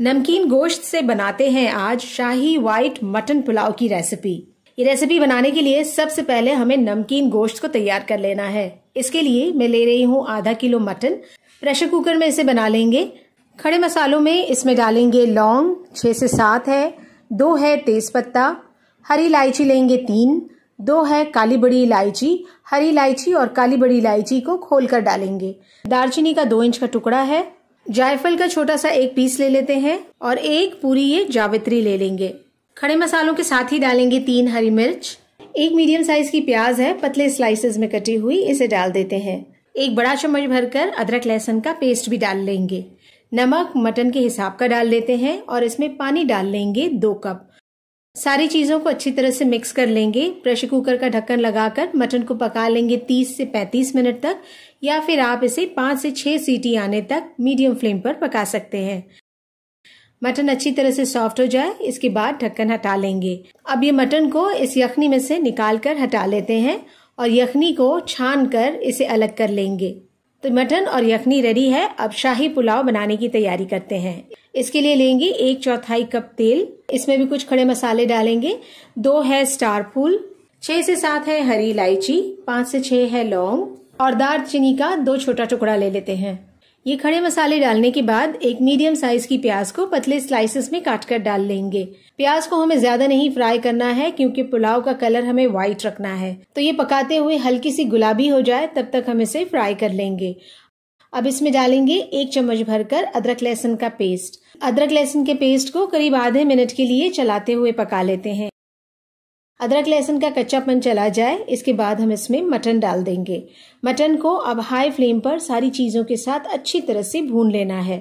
नमकीन गोश्त से बनाते हैं आज शाही व्हाइट मटन पुलाव की रेसिपी ये रेसिपी बनाने के लिए सबसे पहले हमें नमकीन गोश्त को तैयार कर लेना है इसके लिए मैं ले रही हूँ आधा किलो मटन प्रेशर कुकर में इसे बना लेंगे खड़े मसालों में इसमें डालेंगे लौंग छः से सात है दो है तेज़पत्ता हरी इलायची लेंगे तीन दो है काली बड़ी इलायची हरी इलायची और काली बड़ी इलायची को खोलकर डालेंगे दालचीनी का दो इंच का टुकड़ा है जायफल का छोटा सा एक पीस ले लेते हैं और एक पूरी ये जावित्री ले लेंगे खड़े मसालों के साथ ही डालेंगे तीन हरी मिर्च एक मीडियम साइज की प्याज है पतले स्लाइसेस में कटी हुई इसे डाल देते हैं एक बड़ा चम्मच भरकर अदरक लहसुन का पेस्ट भी डाल लेंगे नमक मटन के हिसाब का डाल देते हैं और इसमें पानी डाल लेंगे दो कप सारी चीजों को अच्छी तरह से मिक्स कर लेंगे प्रेशर कुकर का ढक्कन लगाकर मटन को पका लेंगे 30 से 35 मिनट तक या फिर आप इसे पाँच से छह सीटी आने तक मीडियम फ्लेम पर पका सकते हैं मटन अच्छी तरह से सॉफ्ट हो जाए इसके बाद ढक्कन हटा लेंगे अब ये मटन को इस यखनी में से निकाल कर हटा लेते हैं और यखनी को छान कर इसे अलग कर लेंगे तो मटन और यखनी रेडी है अब शाही पुलाव बनाने की तैयारी करते हैं इसके लिए लेंगे एक चौथाई कप तेल इसमें भी कुछ खड़े मसाले डालेंगे दो है स्टार फूल छह से सात है हरी इलायची पांच से छह है लौंग और दालचीनी का दो छोटा टुकड़ा ले लेते हैं ये खड़े मसाले डालने के बाद एक मीडियम साइज की प्याज को पतले स्लाइसेस में काट कर डाल लेंगे प्याज को हमें ज्यादा नहीं फ्राई करना है क्योंकि पुलाव का कलर हमें व्हाइट रखना है तो ये पकाते हुए हल्की सी गुलाबी हो जाए तब तक हम इसे फ्राई कर लेंगे अब इसमें डालेंगे एक चम्मच भरकर अदरक लहसुन का पेस्ट अदरक लहसुन के पेस्ट को करीब आधे मिनट के लिए चलाते हुए पका लेते हैं अदरक लहसुन का कच्चापन चला जाए इसके बाद हम इसमें मटन डाल देंगे मटन को अब हाई फ्लेम पर सारी चीज़ों के साथ अच्छी तरह से भून लेना है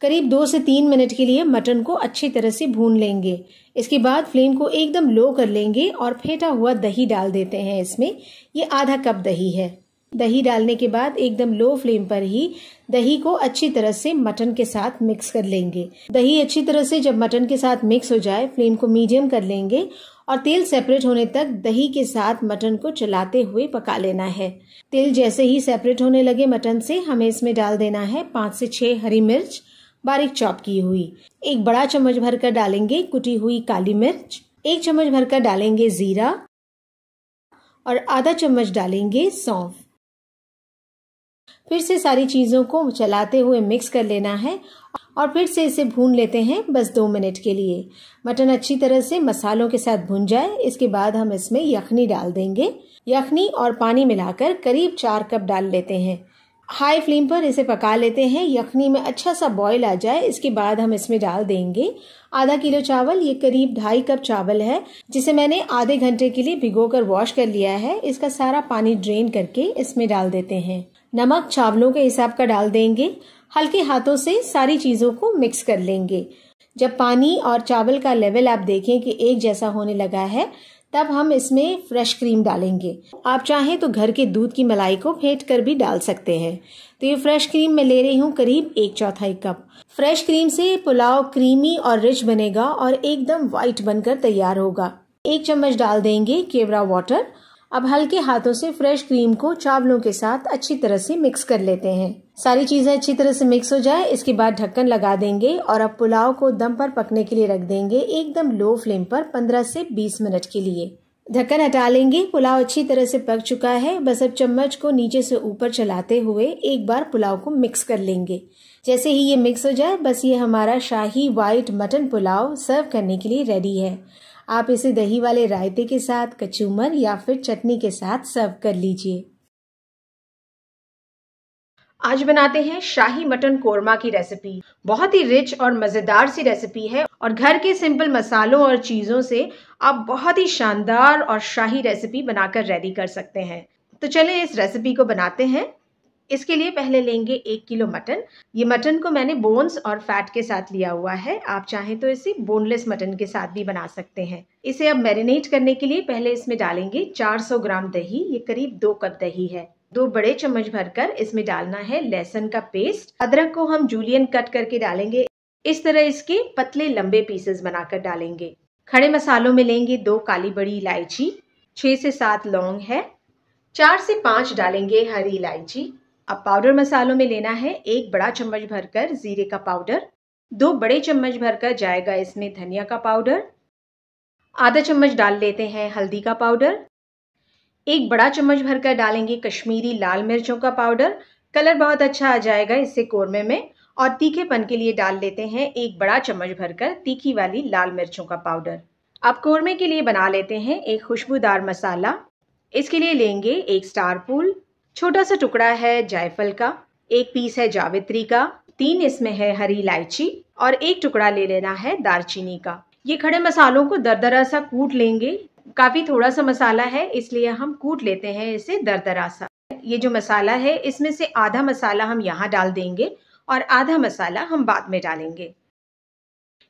करीब दो से तीन मिनट के लिए मटन को अच्छी तरह से भून लेंगे इसके बाद फ्लेम को एकदम लो कर लेंगे और फेंटा हुआ दही डाल देते हैं इसमें ये आधा कप दही है दही डालने के बाद एकदम लो फ्लेम पर ही दही को अच्छी तरह से मटन के साथ मिक्स कर लेंगे दही अच्छी तरह से जब मटन के साथ मिक्स हो जाए फ्लेम को मीडियम कर लेंगे और तेल सेपरेट होने तक दही के साथ मटन को चलाते हुए पका लेना है तेल जैसे ही सेपरेट होने लगे मटन से हमें इसमें डाल देना है पाँच से छह हरी मिर्च बारीक चॉप की हुई एक बड़ा चम्मच भरकर डालेंगे कुटी हुई काली मिर्च एक चम्मच भरकर डालेंगे जीरा और आधा चम्मच डालेंगे सौंफ फिर से सारी चीज़ों को चलाते हुए मिक्स कर लेना है और फिर से इसे भून लेते हैं बस दो मिनट के लिए मटन अच्छी तरह से मसालों के साथ भून जाए इसके बाद हम इसमें यखनी डाल देंगे यखनी और पानी मिलाकर करीब चार कप डाल लेते हैं हाई फ्लेम पर इसे पका लेते हैं यखनी में अच्छा सा बॉईल आ जाए इसके बाद हम इसमें डाल देंगे आधा किलो चावल ये करीब ढाई कप चावल है जिसे मैंने आधे घंटे के लिए भिगोकर वॉश कर लिया है इसका सारा पानी ड्रेन करके इसमें डाल देते हैं नमक चावलों के हिसाब का डाल देंगे हल्के हाथों से सारी चीज़ों को मिक्स कर लेंगे जब पानी और चावल का लेवल आप देखें कि एक जैसा होने लगा है तब हम इसमें फ्रेश क्रीम डालेंगे आप चाहें तो घर के दूध की मलाई को फेंट कर भी डाल सकते हैं तो ये फ्रेश क्रीम मैं ले रही हूँ करीब एक चौथाई कप फ्रेश क्रीम से पुलाव क्रीमी और रिच बनेगा और एकदम वाइट बनकर तैयार होगा एक चम्मच डाल देंगे केवरा वाटर अब हल्के हाथों से फ्रेश क्रीम को चावलों के साथ अच्छी तरह से मिक्स कर लेते हैं सारी चीजें अच्छी तरह से मिक्स हो जाए इसके बाद ढक्कन लगा देंगे और अब पुलाव को दम पर पकने के लिए रख देंगे एकदम लो फ्लेम पर 15 से 20 मिनट के लिए ढक्कन हटा लेंगे पुलाव अच्छी तरह से पक चुका है बस अब चम्मच को नीचे से ऊपर चलाते हुए एक बार पुलाव को मिक्स कर लेंगे जैसे ही ये मिक्स हो जाए बस ये हमारा शाही व्हाइट मटन पुलाव सर्व करने के लिए रेडी है आप इसे दही वाले रायते के साथ कचूमर या फिर चटनी के साथ सर्व कर लीजिए आज बनाते हैं शाही मटन कोरमा की रेसिपी बहुत ही रिच और मज़ेदार सी रेसिपी है और घर के सिंपल मसालों और चीज़ों से आप बहुत ही शानदार और शाही रेसिपी बनाकर रेडी कर सकते हैं तो चलिए इस रेसिपी को बनाते हैं इसके लिए पहले लेंगे एक किलो मटन ये मटन को मैंने बोन्स और फैट के साथ लिया हुआ है आप चाहें तो इसे बोनलेस मटन के साथ भी बना सकते हैं इसे अब मैरिनेट करने के लिए पहले इसमें डालेंगे 400 ग्राम दही ये करीब दो कप दही है दो बड़े चम्मच भरकर इसमें डालना है लहसुन का पेस्ट अदरक को हम जूलियन कट करके डालेंगे इस तरह इसके पतले लंबे पीसेस बनाकर डालेंगे खड़े मसालों में लेंगे दो काली बड़ी इलायची छः से सात लौंग है चार से पाँच डालेंगे हरी इलायची अब पाउडर मसालों में लेना है एक बड़ा चम्मच भरकर ज़ीरे का पाउडर दो बड़े चम्मच भरकर जाएगा इसमें धनिया का पाउडर आधा चम्मच डाल लेते हैं हल्दी का पाउडर एक बड़ा चम्मच भरकर डालेंगे कश्मीरी लाल मिर्चों का पाउडर कलर बहुत अच्छा आ जाएगा इससे कोरमे में और तीखेपन के लिए डाल लेते हैं एक बड़ा चम्मच भरकर तीखी वाली लाल मिर्चों का पाउडर अब कोरमे के लिए बना लेते हैं एक खुशबूदार मसाला इसके लिए लेंगे एक स्टार फूल छोटा सा टुकड़ा है जायफल का एक पीस है जावित्री का तीन इसमें है हरी इलायची और एक टुकड़ा ले लेना है दालचीनी का ये खड़े मसालों को दरदरा सा कूट लेंगे काफ़ी थोड़ा सा मसाला है इसलिए हम कूट लेते हैं इसे दरदरा सा ये जो मसाला है इसमें से आधा मसाला हम यहाँ डाल देंगे और आधा मसाला हम बाद में डालेंगे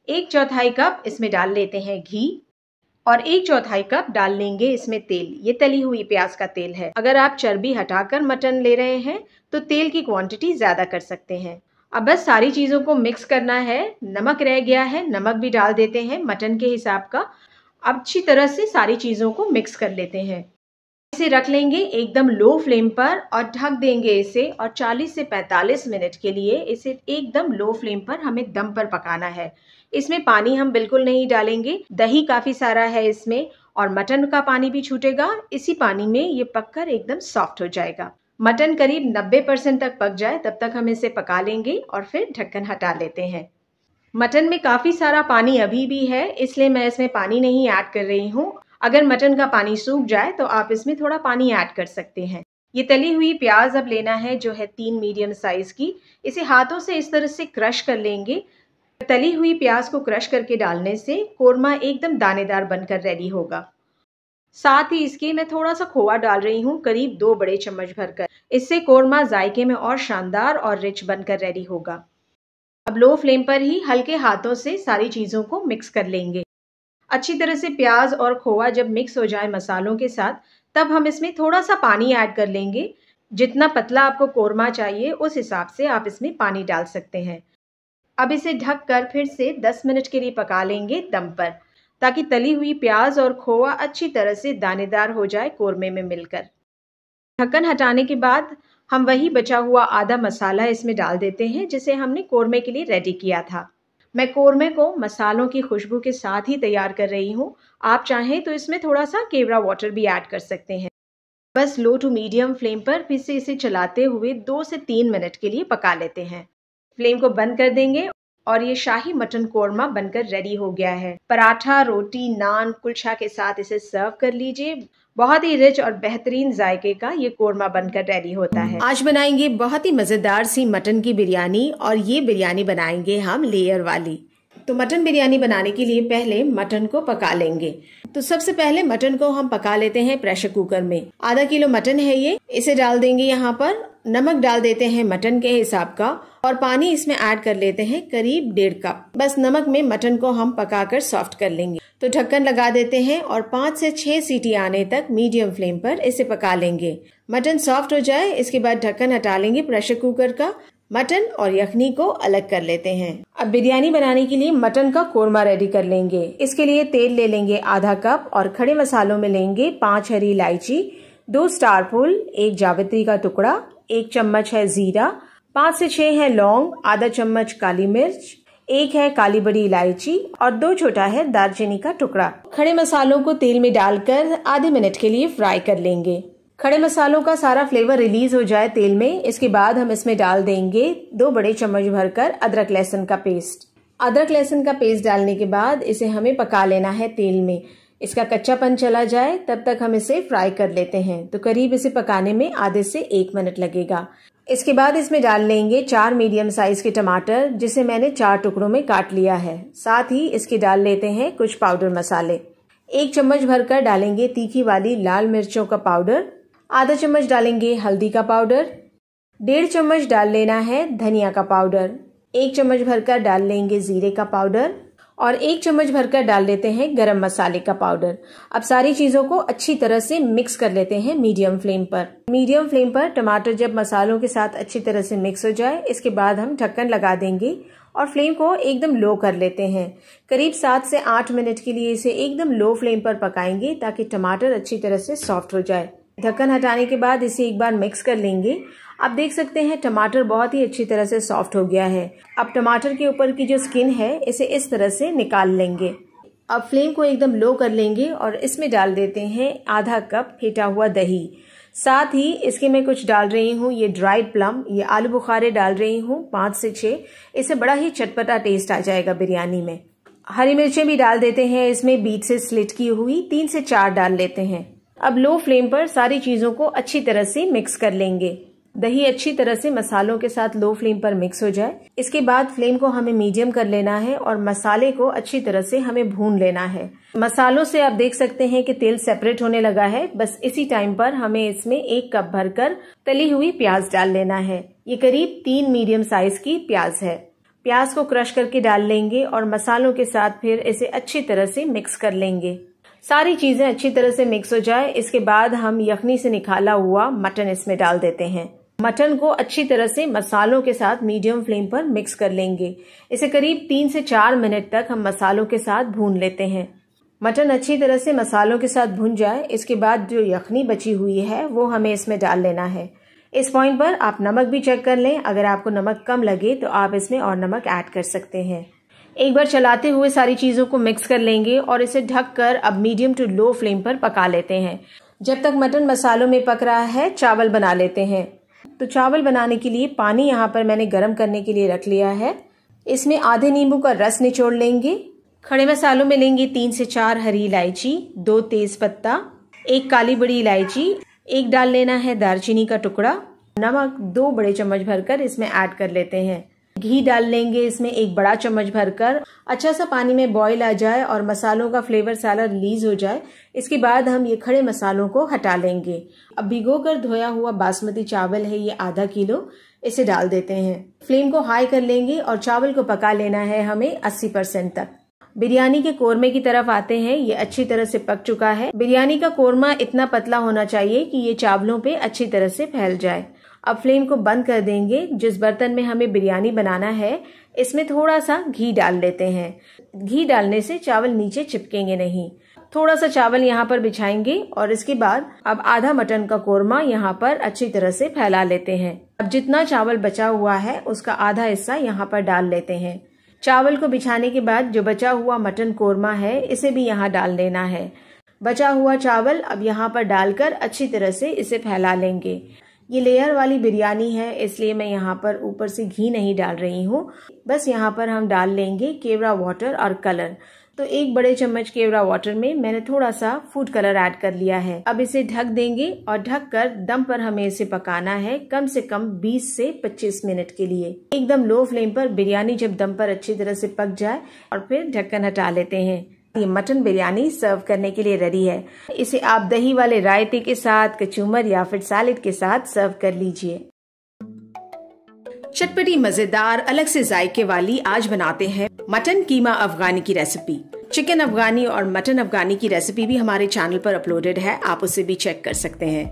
एक चौथाई कप इसमें डाल लेते हैं घी और एक चौथाई कप डाल लेंगे इसमें तेल ये तली हुई प्याज का तेल है अगर आप चर्बी हटाकर मटन ले रहे हैं तो तेल की क्वांटिटी ज़्यादा कर सकते हैं अब बस सारी चीज़ों को मिक्स करना है नमक रह गया है नमक भी डाल देते हैं मटन के हिसाब का अब अच्छी तरह से सारी चीज़ों को मिक्स कर लेते हैं इसे रख लेंगे एकदम लो फ्लेम पर और ढक देंगे इसे और 40 से 45 मिनट के लिए इसे एकदम लो फ्लेम पर हमें दम पर पकाना है इसमें पानी हम बिल्कुल नहीं डालेंगे दही काफ़ी सारा है इसमें और मटन का पानी भी छूटेगा इसी पानी में ये पककर एकदम सॉफ्ट हो जाएगा मटन करीब 90 परसेंट तक पक जाए तब तक हम इसे पका लेंगे और फिर ढक्कन हटा लेते हैं मटन में काफ़ी सारा पानी अभी भी है इसलिए मैं इसमें पानी नहीं ऐड कर रही हूँ अगर मटन का पानी सूख जाए तो आप इसमें थोड़ा पानी ऐड कर सकते हैं ये तली हुई प्याज अब लेना है जो है तीन मीडियम साइज़ की इसे हाथों से इस तरह से क्रश कर लेंगे तली हुई प्याज को क्रश करके डालने से कोरमा एकदम दानेदार बनकर रेडी होगा साथ ही इसके मैं थोड़ा सा खोआ डाल रही हूँ करीब दो बड़े चम्मच भरकर इससे कोरमा जायके में और शानदार और रिच बनकर रेडी होगा अब लो फ्लेम पर ही हल्के हाथों से सारी चीज़ों को मिक्स कर लेंगे अच्छी तरह से प्याज और खोआ जब मिक्स हो जाए मसालों के साथ तब हम इसमें थोड़ा सा पानी ऐड कर लेंगे जितना पतला आपको कोरमा चाहिए उस हिसाब से आप इसमें पानी डाल सकते हैं अब इसे ढककर फिर से 10 मिनट के लिए पका लेंगे दम पर ताकि तली हुई प्याज और खोआ अच्छी तरह से दानेदार हो जाए कोरमे में मिलकर ढक्कन हटाने के बाद हम वही बचा हुआ आधा मसाला इसमें डाल देते हैं जिसे हमने कोरमे के लिए रेडी किया था मैं कोरमे को मसालों की खुशबू के साथ ही तैयार कर रही हूँ आप चाहें तो इसमें थोड़ा सा केवरा वाटर भी ऐड कर सकते हैं बस लो टू मीडियम फ्लेम पर फिर से इसे चलाते हुए दो से तीन मिनट के लिए पका लेते हैं फ्लेम को बंद कर देंगे और ये शाही मटन कोरमा बनकर रेडी हो गया है पराठा रोटी नान कुलछा के साथ इसे सर्व कर लीजिए बहुत ही रिच और बेहतरीन जायके का ये कोरमा बनकर रेडी होता है आज बनाएंगे बहुत ही मजेदार सी मटन की बिरयानी और ये बिरयानी बनाएंगे हम लेयर वाली तो मटन बिरयानी बनाने के लिए पहले मटन को पका लेंगे तो सबसे पहले मटन को हम पका लेते हैं प्रेशर कुकर में आधा किलो मटन है ये इसे डाल देंगे यहाँ पर नमक डाल देते हैं मटन के हिसाब का और पानी इसमें ऐड कर लेते हैं करीब डेढ़ कप बस नमक में मटन को हम पकाकर सॉफ्ट कर लेंगे तो ढक्कन लगा देते हैं और पाँच से छह सीटी आने तक मीडियम फ्लेम पर इसे पका लेंगे मटन सॉफ्ट हो जाए इसके बाद ढक्कन हटा लेंगे प्रेशर कुकर का मटन और यखनी को अलग कर लेते हैं अब बिरयानी बनाने के लिए मटन का कोरमा रेडी कर लेंगे इसके लिए तेल ले लेंगे आधा कप और खड़े मसालों में लेंगे पांच हरी इलायची दो स्टार फूल एक जावित्री का टुकड़ा एक चम्मच है जीरा पाँच से छह है लौंग आधा चम्मच काली मिर्च एक है काली बड़ी इलायची और दो छोटा है दालचीनी का टुकड़ा खड़े मसालों को तेल में डालकर आधे मिनट के लिए फ्राई कर लेंगे खड़े मसालों का सारा फ्लेवर रिलीज हो जाए तेल में इसके बाद हम इसमें डाल देंगे दो बड़े चम्मच भरकर अदरक लहसुन का पेस्ट अदरक लहसुन का पेस्ट डालने के बाद इसे हमें पका लेना है तेल में इसका कच्चापन चला जाए तब तक हम इसे फ्राई कर लेते हैं तो करीब इसे पकाने में आधे से एक मिनट लगेगा इसके बाद इसमें डाल लेंगे चार मीडियम साइज के टमाटर जिसे मैंने चार टुकड़ों में काट लिया है साथ ही इसके डाल लेते हैं कुछ पाउडर मसाले एक चम्मच भरकर डालेंगे तीखी वाली लाल मिर्चों का पाउडर आधा चम्मच डालेंगे हल्दी का पाउडर डेढ़ चम्मच डाल लेना है धनिया का पाउडर एक चम्मच भरकर डाल लेंगे जीरे का पाउडर और एक चम्मच भरकर डाल लेते हैं गरम मसाले का पाउडर अब सारी चीज़ों को अच्छी तरह से मिक्स कर लेते हैं मीडियम फ्लेम पर मीडियम फ्लेम पर टमाटर जब मसालों के साथ अच्छी तरह से मिक्स हो जाए इसके बाद हम ढक्कन लगा देंगे और फ्लेम को एकदम लो कर लेते हैं करीब सात से आठ मिनट के लिए इसे एकदम लो फ्लेम पर पकाएंगे ताकि टमाटर अच्छी तरह से सॉफ्ट हो जाए ढक्कन हटाने के बाद इसे एक बार मिक्स कर लेंगे आप देख सकते हैं टमाटर बहुत ही अच्छी तरह से सॉफ्ट हो गया है अब टमाटर के ऊपर की जो स्किन है इसे इस तरह से निकाल लेंगे अब फ्लेम को एकदम लो कर लेंगे और इसमें डाल देते हैं आधा कप फेटा हुआ दही साथ ही इसके मैं कुछ डाल रही हूँ ये ड्राइड प्लम ये आलू बुखारे डाल रही हूँ पाँच से छः इसे बड़ा ही चटपटा टेस्ट आ जाएगा बिरयानी में हरी मिर्चें भी डाल देते हैं इसमें बीच से स्लिट की हुई तीन से चार डाल लेते हैं अब लो फ्लेम पर सारी चीज़ों को अच्छी तरह से मिक्स कर लेंगे दही अच्छी तरह से मसालों के साथ लो फ्लेम पर मिक्स हो जाए इसके बाद फ्लेम को हमें मीडियम कर लेना है और मसाले को अच्छी तरह से हमें भून लेना है मसालों से आप देख सकते हैं कि तेल सेपरेट होने लगा है बस इसी टाइम पर हमें इसमें एक कप भरकर तली हुई प्याज डाल लेना है ये करीब तीन मीडियम साइज की प्याज है प्याज को क्रश करके डाल लेंगे और मसालों के साथ फिर इसे अच्छी तरह से मिक्स कर लेंगे सारी चीज़ें अच्छी तरह से मिक्स हो जाए इसके बाद हम यखनी से निकाला हुआ मटन इसमें डाल देते हैं मटन को अच्छी तरह से मसालों के साथ मीडियम फ्लेम पर मिक्स कर लेंगे इसे करीब तीन से चार मिनट तक हम मसालों के साथ भून लेते हैं मटन अच्छी तरह से मसालों के साथ भून जाए इसके बाद जो यखनी बची हुई है वो हमें इसमें डाल लेना है इस पॉइंट पर आप नमक भी चेक कर लें अगर आपको नमक कम लगे तो आप इसमें और नमक ऐड कर सकते हैं एक बार चलाते हुए सारी चीज़ों को मिक्स कर लेंगे और इसे ढक कर अब मीडियम टू लो फ्लेम पर पका लेते हैं जब तक मटन मसालों में पक रहा है चावल बना लेते हैं तो चावल बनाने के लिए पानी यहाँ पर मैंने गर्म करने के लिए रख लिया है इसमें आधे नींबू का रस निचोड़ लेंगे खड़े मसालों में लेंगे तीन से चार हरी इलायची दो तेज पत्ता एक काली बड़ी इलायची एक डाल लेना है दालचीनी का टुकड़ा नमक दो बड़े चम्मच भरकर इसमें ऐड कर लेते हैं घी डाल लेंगे इसमें एक बड़ा चम्मच भरकर अच्छा सा पानी में बॉईल आ जाए और मसालों का फ्लेवर सारा रिलीज हो जाए इसके बाद हम ये खड़े मसालों को हटा लेंगे अब भिगो कर धोया हुआ बासमती चावल है ये आधा किलो इसे डाल देते हैं फ्लेम को हाई कर लेंगे और चावल को पका लेना है हमें अस्सी परसेंट तक बिरयानी के कोरमे की तरफ आते हैं ये अच्छी तरह से पक चुका है बिरयानी का कोरमा इतना पतला होना चाहिए कि ये चावलों पे अच्छी तरह से फैल जाए अब फ्लेम को बंद कर देंगे जिस बर्तन में हमें बिरयानी बनाना है इसमें थोड़ा सा घी डाल लेते हैं घी डालने से चावल नीचे चिपकेंगे नहीं थोड़ा सा चावल यहाँ पर बिछाएंगे और इसके बाद अब आधा मटन का कोरमा यहाँ पर अच्छी तरह से फैला लेते हैं अब जितना चावल बचा हुआ है उसका आधा हिस्सा यहाँ पर डाल लेते हैं चावल को बिछाने के बाद जो बचा हुआ मटन कोरमा है इसे भी यहाँ डाल लेना है बचा हुआ चावल अब यहाँ पर डालकर अच्छी तरह से इसे फैला लेंगे ये लेयर वाली बिरयानी है इसलिए मैं यहाँ पर ऊपर से घी नहीं डाल रही हूँ बस यहाँ पर हम डाल लेंगे केवरा वाटर और कलर तो एक बड़े चम्मच केवरा वाटर में मैंने थोड़ा सा फूड कलर ऐड कर लिया है अब इसे ढक देंगे और ढक कर दम पर हमें इसे पकाना है कम से कम 20 से 25 मिनट के लिए एकदम लो फ्लेम पर बिरयानी जब दम पर अच्छी तरह से पक जाए और फिर ढक्कन हटा लेते हैं ये मटन बिरयानी सर्व करने के लिए रेडी है इसे आप दही वाले रायते के साथ कचूमर या फिर सैलेड के साथ सर्व कर लीजिए चटपटी मजेदार अलग से जायके वाली आज बनाते हैं मटन कीमा अफगानी की रेसिपी चिकन अफगानी और मटन अफगानी की रेसिपी भी हमारे चैनल पर अपलोडेड है आप उसे भी चेक कर सकते हैं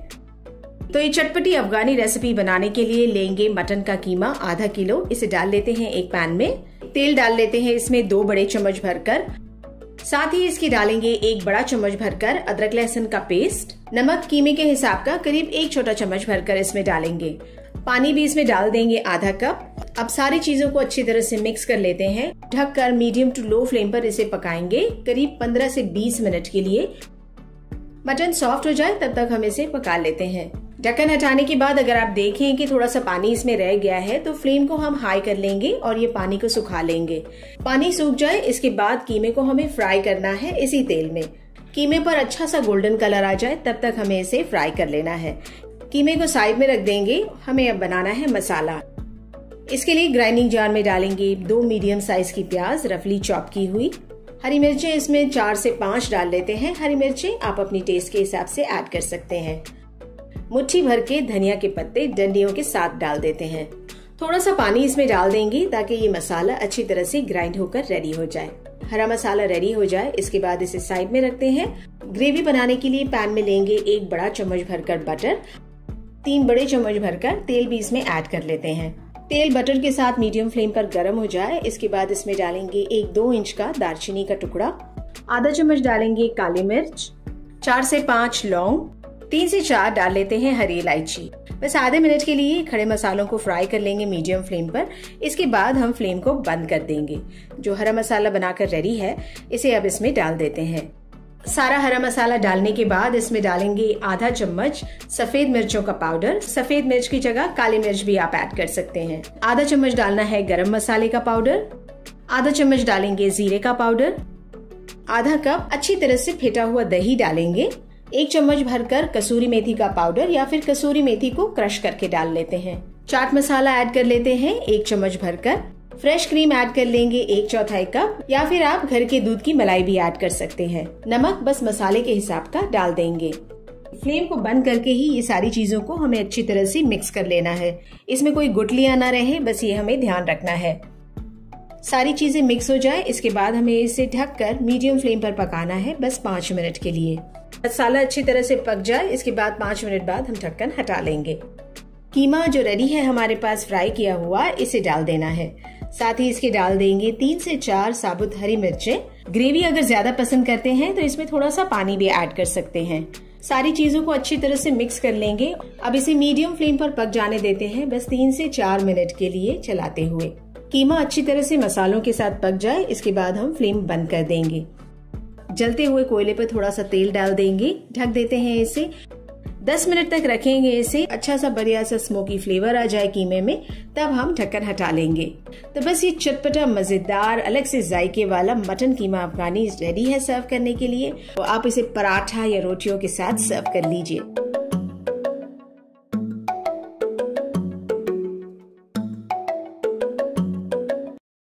तो ये चटपटी अफगानी रेसिपी बनाने के लिए लेंगे मटन का कीमा आधा किलो इसे डाल लेते हैं एक पैन में तेल डाल लेते हैं इसमें दो बड़े चम्मच भरकर साथ ही इसकी डालेंगे एक बड़ा चम्मच भरकर अदरक लहसुन का पेस्ट नमक कीमे के हिसाब का करीब एक छोटा चम्मच भरकर इसमें डालेंगे पानी भी इसमें डाल देंगे आधा कप अब सारी चीजों को अच्छी तरह से मिक्स कर लेते हैं ढककर मीडियम टू लो फ्लेम पर इसे पकाएंगे करीब 15 से 20 मिनट के लिए मटन सॉफ्ट हो जाए तब तक हम इसे पका लेते हैं ढक्कन हटाने के बाद अगर आप देखें कि थोड़ा सा पानी इसमें रह गया है तो फ्लेम को हम हाई कर लेंगे और ये पानी को सुखा लेंगे पानी सूख जाए इसके बाद कीमे को हमें फ्राई करना है इसी तेल में कीमे पर अच्छा सा गोल्डन कलर आ जाए तब तक हमें इसे फ्राई कर लेना है कीमे को साइड में रख देंगे हमें अब बनाना है मसाला इसके लिए ग्राइंडिंग जार में डालेंगे दो मीडियम साइज की प्याज रफली चॉप की हुई हरी मिर्चें इसमें चार से पांच डाल लेते हैं हरी मिर्चें आप अपनी टेस्ट के हिसाब से ऐड कर सकते हैं मुट्ठी भर के धनिया के पत्ते डंडियों के साथ डाल देते हैं थोड़ा सा पानी इसमें डाल देंगे ताकि ये मसाला अच्छी तरह से ग्राइंड होकर रेडी हो जाए हरा मसाला रेडी हो जाए इसके बाद इसे साइड में रखते हैं ग्रेवी बनाने के लिए पैन में लेंगे एक बड़ा चम्मच भरकर बटर तीन बड़े चम्मच भरकर तेल भी इसमें ऐड कर लेते हैं तेल बटर के साथ मीडियम फ्लेम पर गर्म हो जाए इसके बाद इसमें डालेंगे एक दो इंच का दालचीनी का टुकड़ा आधा चम्मच डालेंगे काली मिर्च चार से पांच लौंग तीन से चार डाल लेते हैं हरी इलायची बस आधे मिनट के लिए खड़े मसालों को फ्राई कर लेंगे मीडियम फ्लेम पर इसके बाद हम फ्लेम को बंद कर देंगे जो हरा मसाला बनाकर रेडी है इसे अब इसमें डाल देते हैं सारा हरा मसाला डालने के बाद इसमें डालेंगे आधा चम्मच सफेद मिर्चों का पाउडर सफेद मिर्च की जगह काली मिर्च भी आप ऐड कर सकते हैं आधा चम्मच डालना है गरम मसाले का पाउडर आधा चम्मच डालेंगे जीरे का पाउडर आधा कप अच्छी तरह से फेटा हुआ दही डालेंगे एक चम्मच भरकर कसूरी मेथी का पाउडर या फिर कसूरी मेथी को क्रश करके डाल लेते हैं चाट मसाला ऐड कर लेते हैं एक चम्मच भरकर फ्रेश क्रीम ऐड कर लेंगे एक चौथाई कप या फिर आप घर के दूध की मलाई भी ऐड कर सकते हैं नमक बस मसाले के हिसाब का डाल देंगे फ्लेम को बंद करके ही ये सारी चीजों को हमें अच्छी तरह से मिक्स कर लेना है इसमें कोई गुटलियां ना रहे बस ये हमें ध्यान रखना है सारी चीज़ें मिक्स हो जाए इसके बाद हमें इसे ढककर मीडियम फ्लेम पर पकाना है बस पाँच मिनट के लिए मसाला अच्छी तरह से पक जाए इसके बाद पाँच मिनट बाद हम ढक्कन हटा लेंगे कीमा जो रेडी है हमारे पास फ्राई किया हुआ इसे डाल देना है साथ ही इसके डाल देंगे तीन से चार साबुत हरी मिर्चें ग्रेवी अगर ज्यादा पसंद करते हैं तो इसमें थोड़ा सा पानी भी ऐड कर सकते हैं सारी चीजों को अच्छी तरह से मिक्स कर लेंगे अब इसे मीडियम फ्लेम पर पक जाने देते हैं बस तीन से चार मिनट के लिए चलाते हुए कीमा अच्छी तरह से मसालों के साथ पक जाए इसके बाद हम फ्लेम बंद कर देंगे जलते हुए कोयले पर थोड़ा सा तेल डाल देंगे ढक देते हैं इसे 10 मिनट तक रखेंगे इसे अच्छा सा बढ़िया सा स्मोकी फ्लेवर आ जाए कीमे में तब हम ढक्कन हटा लेंगे तो बस ये चटपटा मजेदार अलग से जायके वाला मटन कीमा अफगानी रेडी है सर्व करने के लिए तो आप इसे पराठा या रोटियों के साथ सर्व कर लीजिए